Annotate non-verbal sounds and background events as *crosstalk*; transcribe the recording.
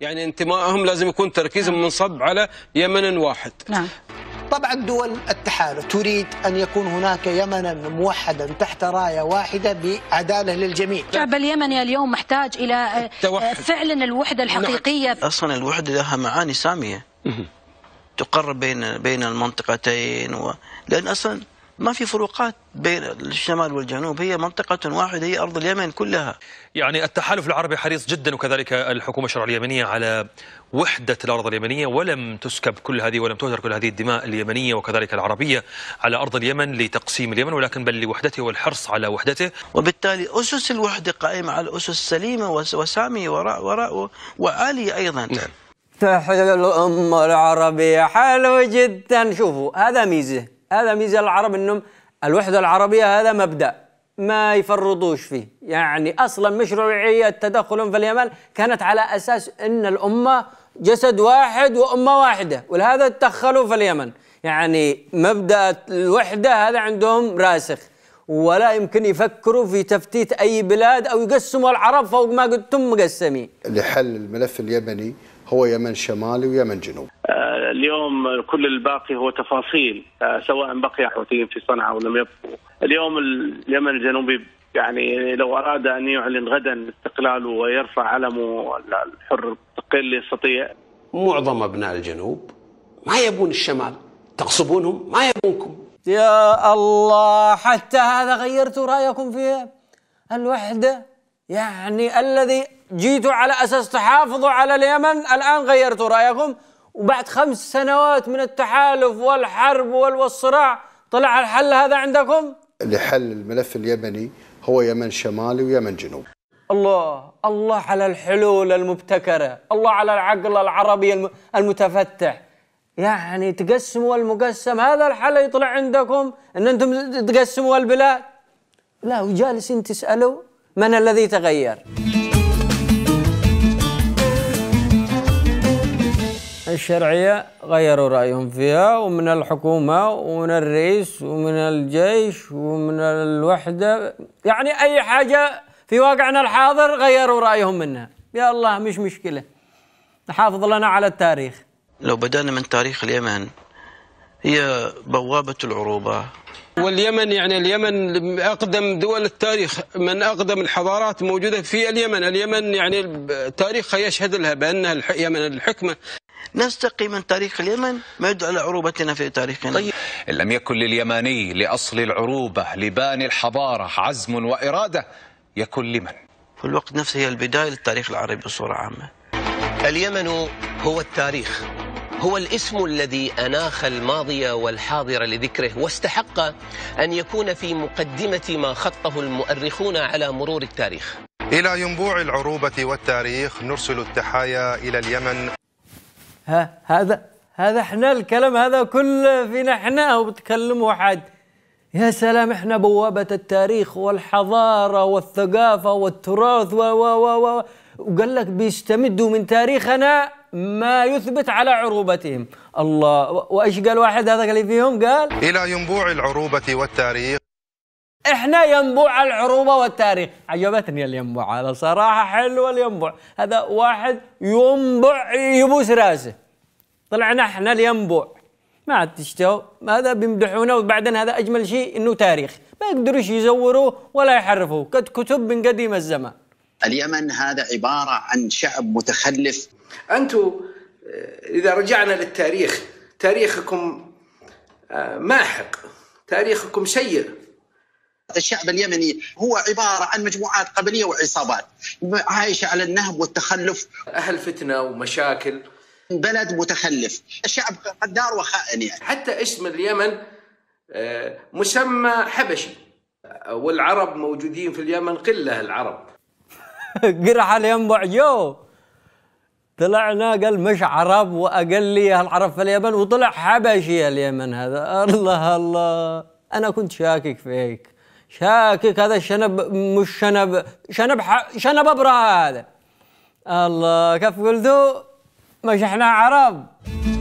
يعني انتمائهم لازم يكون تركيزهم نعم. منصب على يمن واحد نعم. طبعا دول التحالف تريد أن يكون هناك يمنا موحدا تحت راية واحدة بعدالة للجميع شعب اليمني اليوم محتاج إلى آه، التوحد. آه، فعلا الوحدة نعم. الحقيقية نعم. أصلا الوحدة لها معاني سامية تقرب بين بين المنطقتين و... لأن أصلا ما في فروقات بين الشمال والجنوب هي منطقة واحدة هي أرض اليمن كلها يعني التحالف العربي حريص جدا وكذلك الحكومة الشرعية اليمنية على وحدة الأرض اليمنية ولم تسكب كل هذه ولم تهدر كل هذه الدماء اليمنية وكذلك العربية على أرض اليمن لتقسيم اليمن ولكن بل لوحدته والحرص على وحدته وبالتالي أسس الوحدة قائمة على أسس سليمة وسامية وراء وراء وعالية أيضا نعم تحل الأمة العربية حلو جدا شوفوا هذا ميزة هذا ميزه العرب انهم الوحده العربيه هذا مبدا ما يفرطوش فيه يعني اصلا مشروعيه تدخلهم في اليمن كانت على اساس ان الامه جسد واحد وامه واحده ولهذا تدخلوا في اليمن يعني مبدا الوحده هذا عندهم راسخ ولا يمكن يفكروا في تفتيت اي بلاد او يقسموا العرب فوق ما قلتم مقسمين لحل الملف اليمني هو يمن شمالي ويمن جنوبي اليوم كل الباقي هو تفاصيل آه، سواء بقي حوثيين في صنعاء او لم يبقوا اليوم اليمن الجنوبي يعني لو اراد ان يعلن غدا استقلاله ويرفع علمه الحر المستقل يستطيع معظم ابناء الجنوب ما يبون الشمال تغصبونهم ما يبونكم يا الله حتى هذا غيرت رايكم فيها الوحده يعني الذي جيتوا على اساس تحافظوا على اليمن الان غيرتوا رايكم وبعد خمس سنوات من التحالف والحرب والصراع طلع الحل هذا عندكم؟ اللي حل الملف اليمني هو يمن شمالي ويمن جنوب الله الله على الحلول المبتكرة الله على العقل العربي المتفتح يعني تقسموا المقسم هذا الحل يطلع عندكم ان انتم تقسموا البلاد لا وجالسين تسألوا من الذي تغير الشرعية غيروا رأيهم فيها ومن الحكومة ومن الرئيس ومن الجيش ومن الوحدة يعني أي حاجة في واقعنا الحاضر غيروا رأيهم منها يا الله مش مشكلة نحافظ لنا على التاريخ لو بدأنا من تاريخ اليمن هي بوابة العروبة واليمن يعني اليمن أقدم دول التاريخ من أقدم الحضارات موجودة في اليمن اليمن يعني تاريخها يشهد لها بأنها اليمن الحكمة نستقي من تاريخ اليمن ما يدعو لعروبتنا في تاريخنا طيب. لم يكن لليماني لأصل العروبة لبان الحضارة عزم وإرادة يكن لمن في الوقت نفسه هي البداية للتاريخ العربي بصورة عامة اليمن هو التاريخ هو الاسم الذي أناخ الماضي والحاضر لذكره واستحق أن يكون في مقدمة ما خطه المؤرخون على مرور التاريخ إلى ينبوع العروبة والتاريخ نرسل التحايا إلى اليمن ها هذا هذا احنا الكلام هذا كله فينا احنا وبتكلموا حد يا سلام احنا بوابة التاريخ والحضارة والثقافة والتراث و و و و وقال لك بيستمدوا من تاريخنا ما يثبت على عروبتهم الله وايش قال واحد هذا اللي فيهم قال إلى ينبوع العروبة والتاريخ احنا ينبوع العروبه والتاريخ عجبتني الينبوع هذا صراحه حلو الينبوع هذا واحد ينبع يبوس راسه طلعنا احنا الينبوع ما عاد تشتهوا هذا بيمدحونا وبعدين هذا اجمل شيء انه تاريخ ما يقدروش يزوروه ولا يحرفوه قد كتب من قديم الزمان اليمن هذا عباره عن شعب متخلف انتم اذا رجعنا للتاريخ تاريخكم آه، ماحق تاريخكم سيء الشعب اليمني هو عبارة عن مجموعات قبلية وعصابات عايشة على النهب والتخلف أهل فتنة ومشاكل بلد متخلف الشعب قدار وخائن يعني حتى اسم اليمن آه، مسمى حبشي والعرب موجودين في اليمن قلة العرب *laughs* قرح الينبع جو طلعنا قال مش عرب واقليه العرب في اليمن وطلع حبشي اليمن هذا الله الله انا كنت شاكك فيك شاكك هذا الشنب مش شنب شنب ح... شنب ابره هذا الله كف قلتوا مش احنا عرب